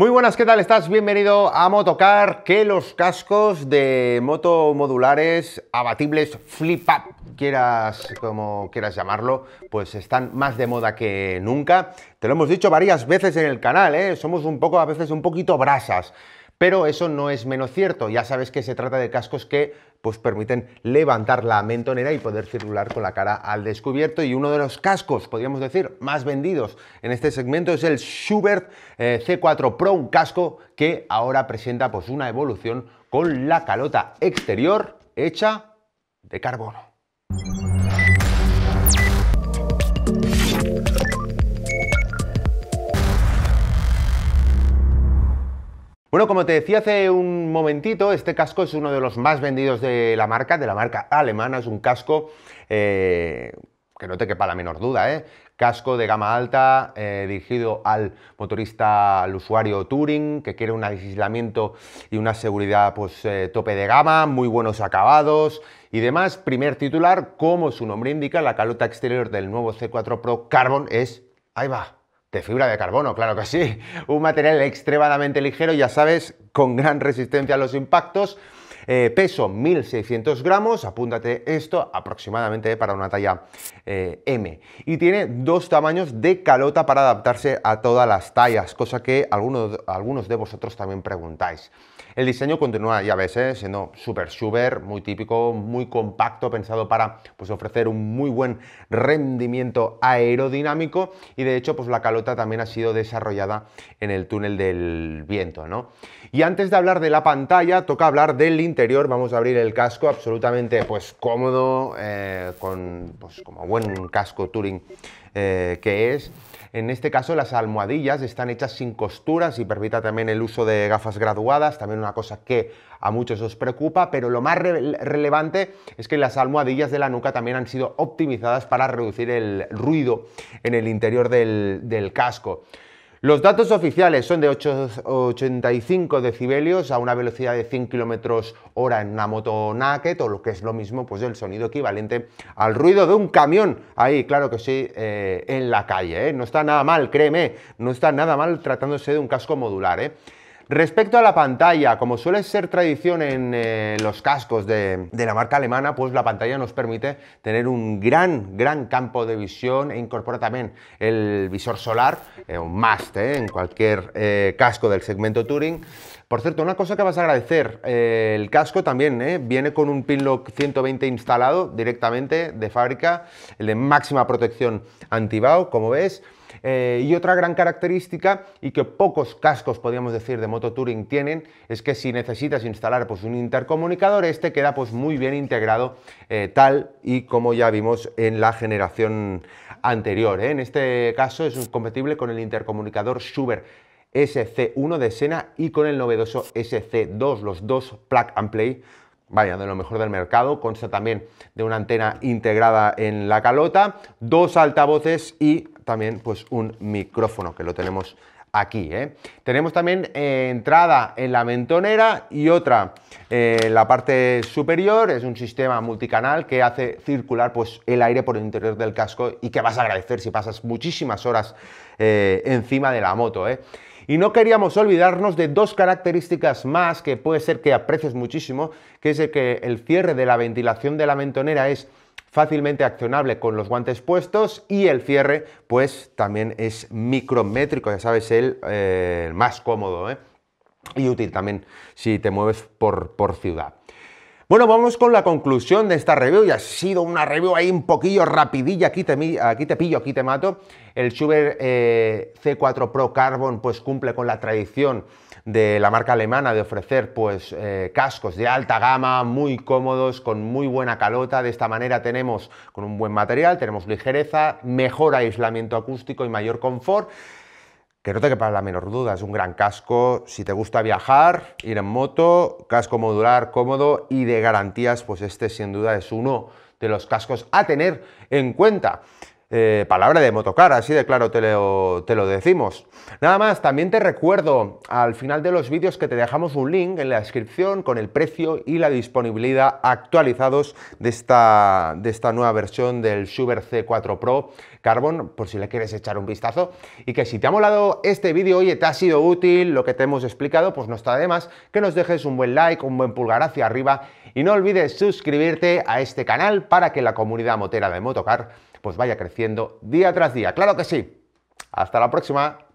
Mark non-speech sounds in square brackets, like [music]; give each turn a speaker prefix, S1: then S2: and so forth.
S1: Muy buenas, ¿qué tal estás? Bienvenido a Motocar, que los cascos de moto modulares abatibles flip up, quieras como quieras llamarlo, pues están más de moda que nunca. Te lo hemos dicho varias veces en el canal, ¿eh? somos un poco a veces un poquito brasas. Pero eso no es menos cierto, ya sabes que se trata de cascos que pues permiten levantar la mentonera y poder circular con la cara al descubierto. Y uno de los cascos, podríamos decir, más vendidos en este segmento es el Schubert eh, C4 Pro, un casco que ahora presenta pues una evolución con la calota exterior hecha de carbono. Bueno, como te decía hace un momentito, este casco es uno de los más vendidos de la marca, de la marca alemana, es un casco eh, que no te quepa la menor duda, ¿eh? casco de gama alta eh, dirigido al motorista, al usuario Touring, que quiere un aislamiento y una seguridad pues eh, tope de gama, muy buenos acabados y demás. Primer titular, como su nombre indica, la calota exterior del nuevo C4 Pro Carbon es, ahí va, de fibra de carbono, claro que sí. [laughs] Un material extremadamente ligero, ya sabes, con gran resistencia a los impactos eh, peso 1600 gramos, apúntate esto aproximadamente para una talla eh, M. Y tiene dos tamaños de calota para adaptarse a todas las tallas, cosa que algunos, algunos de vosotros también preguntáis. El diseño continúa, ya ves, eh, siendo súper súper, muy típico, muy compacto, pensado para pues, ofrecer un muy buen rendimiento aerodinámico y de hecho pues, la calota también ha sido desarrollada en el túnel del viento. Y antes de hablar de la pantalla, toca hablar del interior vamos a abrir el casco absolutamente pues, cómodo, eh, con, pues, como buen casco Touring eh, que es. En este caso las almohadillas están hechas sin costuras y permita también el uso de gafas graduadas, también una cosa que a muchos os preocupa, pero lo más relevante es que las almohadillas de la nuca también han sido optimizadas para reducir el ruido en el interior del, del casco. Los datos oficiales son de 85 decibelios a una velocidad de 100 km hora en una moto naked, o lo que es lo mismo, pues el sonido equivalente al ruido de un camión. Ahí, claro que sí, eh, en la calle. ¿eh? No está nada mal, créeme, no está nada mal tratándose de un casco modular. ¿eh? Respecto a la pantalla, como suele ser tradición en eh, los cascos de, la marca alemana, pues la pantalla nos permite tener un gran, gran campo de visión e incorpora también el visor solar, eh, un must eh, en cualquier casco del segmento Touring. Por cierto, una cosa que vas a agradecer, el casco también viene con un Pinlock 120 instalado directamente de fábrica, el de máxima protección antibao, como ves. Eh, y otra gran característica y que pocos cascos, podríamos decir, de moto touring tienen, es que si necesitas instalar pues, un intercomunicador, este queda pues, muy bien integrado, eh, tal y como ya vimos en la generación anterior. ¿eh? En este caso es compatible con el intercomunicador Schubert SC1 de Sena y con el novedoso SC2, los dos plug and play, vaya, de lo mejor del mercado, consta también de una antena integrada en la calota, dos altavoces y también pues un micrófono que lo tenemos aquí. ¿eh? Tenemos también eh, entrada en la mentonera y otra eh, en la parte superior. Es un sistema multicanal que hace circular pues, el aire por el interior del casco y que vas a agradecer si pasas muchísimas horas encima de la moto. Y no queríamos olvidarnos de dos características más que puede ser que aprecies muchísimo, que es el que el cierre de la ventilación de la mentonera es fácilmente accionable con los guantes puestos y el cierre pues también es micrométrico, ya sabes, el eh, más cómodo ¿eh? y útil también si te mueves por ciudad. Bueno, vamos con la conclusión de esta review. Y ha sido una review ahí un poquillo rapidilla. Aquí te, aquí te pillo, aquí te mato. El Schubert eh, C4 Pro Carbon pues cumple con la tradición de la marca alemana de ofrecer pues eh, cascos de alta gama, muy cómodos, con muy buena calota. De esta manera tenemos con un buen material, tenemos ligereza, mejor aislamiento acústico y mayor confort que no que para la menor duda, es un gran casco. Si te gusta viajar, ir en moto, casco modular, cómodo y de garantías, pues este sin duda es uno de los cascos a tener en cuenta. Eh, palabra de motocar, así de claro te lo, decimos. Nada más, también te recuerdo al final de los vídeos que te dejamos un link en la descripción con el precio y la disponibilidad actualizados de esta, de esta nueva versión del Shuber C4 Pro Carbon, por si le quieres echar un vistazo. Y que si te ha molado este vídeo, oye, te ha sido útil lo que te hemos explicado, pues no está de más que nos dejes un buen like, un buen pulgar hacia arriba y no olvides suscribirte a este canal para que la comunidad motera de Motocar pues vaya creciendo día tras día. ¡Claro que sí! ¡Hasta la próxima!